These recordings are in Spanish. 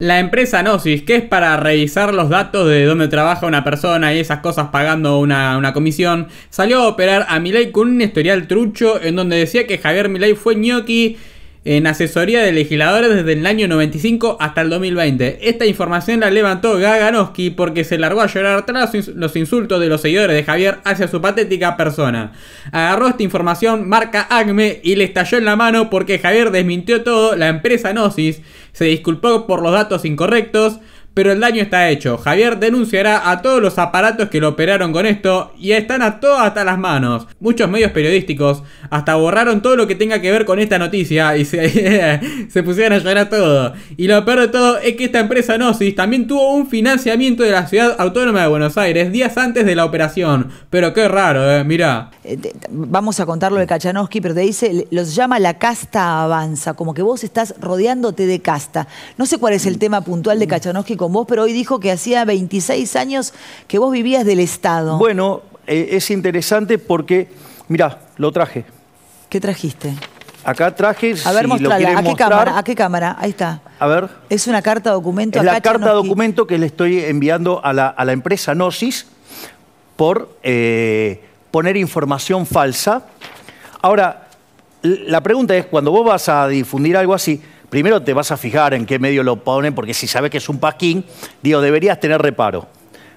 La empresa Gnosis, que es para revisar los datos de dónde trabaja una persona y esas cosas pagando una, una comisión, salió a operar a Milei con un historial trucho en donde decía que Javier Milei fue ñoqui en asesoría de legisladores desde el año 95 hasta el 2020. Esta información la levantó Gaganowski porque se largó a llorar tras los insultos de los seguidores de Javier hacia su patética persona. Agarró esta información, marca ACME y le estalló en la mano porque Javier desmintió todo, la empresa Gnosis se disculpó por los datos incorrectos, pero el daño está hecho. Javier denunciará a todos los aparatos que lo operaron con esto y están a todas hasta las manos. Muchos medios periodísticos hasta borraron todo lo que tenga que ver con esta noticia y se, pusieron a llorar a todo. Y lo peor de todo es que esta empresa Gnosis también tuvo un financiamiento de la ciudad autónoma de Buenos Aires días antes de la operación. Pero qué raro, eh, mirá. Eh, vamos a contarlo de Kachanowski, pero te dice, los llama la casta avanza, como que vos estás rodeándote de casta. No sé cuál es el tema puntual de Kachanowski vos, pero hoy dijo que hacía 26 años que vos vivías del Estado. Bueno, eh, es interesante porque, mirá, lo traje. ¿Qué trajiste? Acá traje. A ver, si ¿A qué cámara? ¿A qué cámara? Ahí está. A ver. Es una carta documento. Es la carta documento que le estoy enviando a la, empresa Gnosis por eh, poner información falsa. Ahora, la pregunta es: cuando vos vas a difundir algo así, primero te vas a fijar en qué medio lo ponen, porque si sabes que es un pasquín, digo, deberías tener reparo.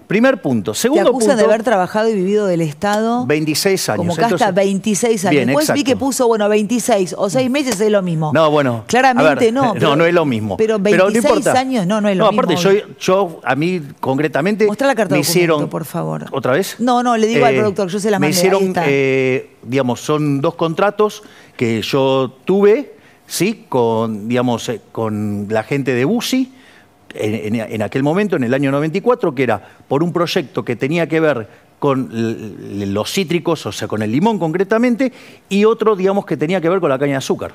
Primer punto. Segundo Te acusan de haber trabajado y vivido del Estado. 26 años. Como casta, 26 años. Bien, Después vi que puso, bueno, 26 o 6 mm. meses es lo mismo. No, bueno. Claramente no. no, no es lo mismo. Pero 26 años no, no es lo mismo. No, aparte, yo, a mí concretamente. Mostrá la carta me hicieron, por favor. ¿Otra vez? No, no, le digo al eh, productor, yo se la mandé. Me hicieron, eh, digamos, son dos contratos que yo tuve ¿sí? Eh, con, la gente de Busi, en, aquel momento, en el año 94, que era por un proyecto que tenía que ver con los cítricos, o sea, con el limón concretamente, y otro, digamos, que tenía que ver con la caña de azúcar.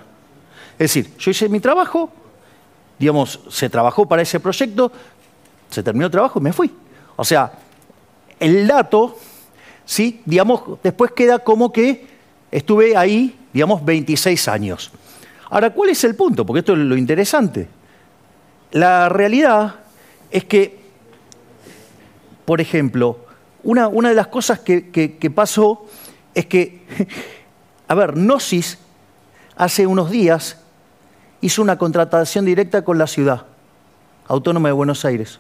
Es decir, yo hice mi trabajo, digamos, se trabajó para ese proyecto, se terminó el trabajo y me fui. O sea, el dato, ¿sí? después queda como que estuve ahí, digamos, 26 años. Ahora, ¿cuál es el punto? Porque esto es lo interesante. La realidad es que, por ejemplo, una, una de las cosas que, que pasó es que, a ver, Gnosis hace unos días hizo una contratación directa con la ciudad autónoma de Buenos Aires.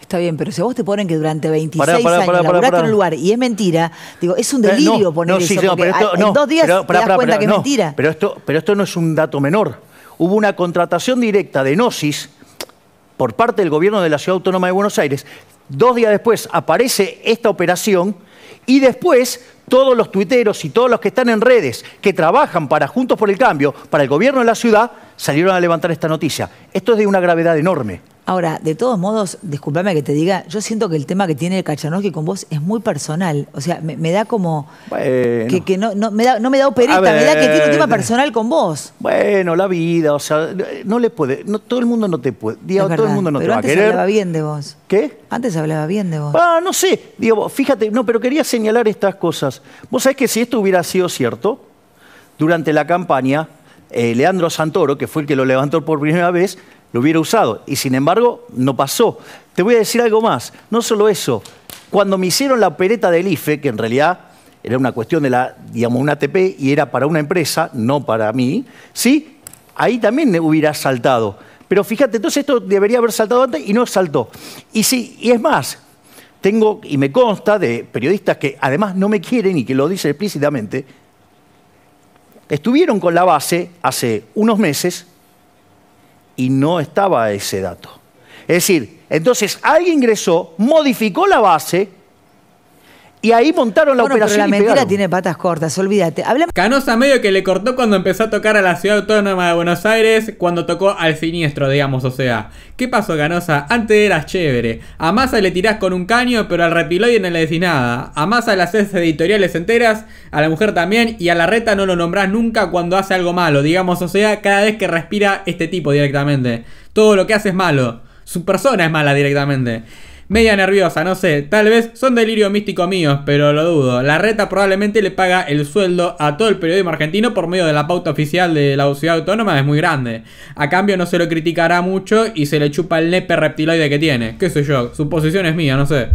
Está bien, pero si vos te ponen que durante 26 años laburaste en un lugar y es mentira, digo, es un delirio poner eso, en dos días te das cuenta que es mentira. Pero esto, pero esto no es un dato menor. Hubo una contratación directa de Gnosis por parte del gobierno de la Ciudad Autónoma de Buenos Aires. Dos días después aparece esta operación y después todos los tuiteros y todos los que están en redes que trabajan para Juntos por el Cambio, para el gobierno de la ciudad, salieron a levantar esta noticia. Esto es de una gravedad enorme. Ahora, de todos modos, discúlpame que te diga, yo siento que el tema que tiene el Kachanovsky con vos es muy personal. O sea, me, da como. Que, no, me da, no me da opereta, me da que tiene un tema personal con vos. Bueno, la vida, o sea, no le puede. No, todo el mundo no te puede. todo el mundo no te va a querer. Antes hablaba bien de vos. ¿Qué? Antes hablaba bien de vos. Ah, no sé. Digo, fíjate, no, pero quería señalar estas cosas. Vos sabés que si esto hubiera sido cierto, durante la campaña, eh, Leandro Santoro, que fue el que lo levantó por primera vez, lo hubiera usado. Y sin embargo, no pasó. Te voy a decir algo más. No solo eso. Cuando me hicieron la pereta del IFE, que en realidad era una cuestión de la, digamos, una ATP y era para una empresa, no para mí, ¿sí? Ahí también me hubiera saltado. Pero fíjate, entonces esto debería haber saltado antes y no saltó. Y sí, y es más, tengo y me consta de periodistas que además no me quieren y que lo dicen explícitamente, estuvieron con la base hace unos meses y no estaba ese dato. Es decir, entonces alguien ingresó, modificó la base y ahí montaron la operación. la tiene patas cortas, olvídate. Canosa medio que le cortó cuando empezó a tocar a la ciudad autónoma de Buenos Aires, cuando tocó al siniestro, digamos. O sea, ¿qué pasó, Canosa? Antes eras chévere. A Massa le tirás con un caño, pero al reptiloide no le decís nada. A Massa le haces editoriales enteras, a la mujer también, y a la reta no lo nombrás nunca cuando hace algo malo, digamos. O sea, cada vez que respira este tipo directamente. Todo lo que hace es malo. Su persona es mala directamente media nerviosa, no sé, tal vez son delirio místico míos, pero lo dudo. La reta probablemente le paga el sueldo a todo el periodismo argentino por medio de la pauta oficial de la ciudad autónoma, es muy grande. A cambio no se lo criticará mucho y se le chupa el nepe reptiloide que tiene. Qué sé yo, su posición es mía, no sé.